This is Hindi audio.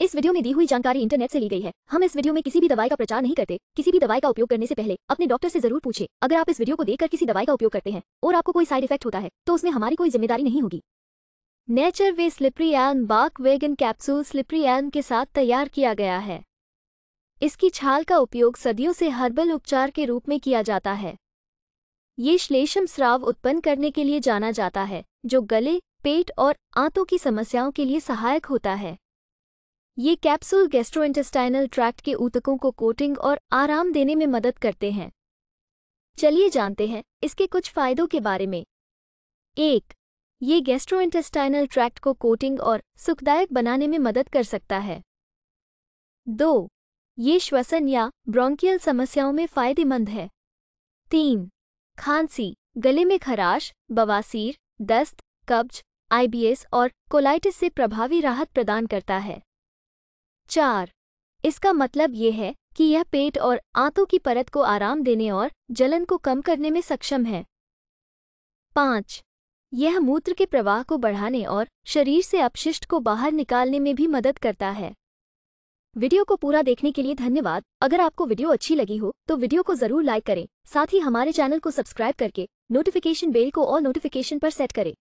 इस वीडियो में दी हुई जानकारी इंटरनेट से ली गई है हम इस वीडियो में किसी भी दवाई का प्रचार नहीं करते किसी भी दवाई का उपयोग करने से पहले अपने डॉक्टर से जरूर पूछे अगर आप इस वीडियो को देखकर किसी दवाई का उपयोग करते हैं और आपको कोई साइड इफेक्ट होता है तो उसमें हमारी कोई जिम्मेदारी नहीं होगी Nature Way slippery elm bark vegan capsule slippery elm के साथ तैयार किया गया है इसकी छाल का उपयोग सदियों से हर्बल उपचार के रूप में किया जाता है ये श्लेषम स्राव उत्पन्न करने के लिए जाना जाता है जो गले पेट और आंतों की समस्याओं के लिए सहायक होता है ये कैप्सूल इंटेस्टाइनल ट्रैक्ट के ऊतकों को कोटिंग और आराम देने में मदद करते हैं चलिए जानते हैं इसके कुछ फायदों के बारे में एक ये गेस्ट्रोइंटेस्टाइनल ट्रैक्ट को कोटिंग और सुखदायक बनाने में मदद कर सकता है दो ये श्वसन या ब्रोंकियल समस्याओं में फायदेमंद है तीन खांसी गले में खराश बवासीर दस्त कब्ज आईबीएस और कोलाइटिस से प्रभावी राहत प्रदान करता है चार इसका मतलब ये है कि यह पेट और आंतों की परत को आराम देने और जलन को कम करने में सक्षम है पाँच यह मूत्र के प्रवाह को बढ़ाने और शरीर से अपशिष्ट को बाहर निकालने में भी मदद करता है वीडियो को पूरा देखने के लिए धन्यवाद अगर आपको वीडियो अच्छी लगी हो तो वीडियो को जरूर लाइक करें साथ ही हमारे चैनल को सब्सक्राइब करके नोटिफिकेशन बेल को और नोटिफिकेशन पर सेट करें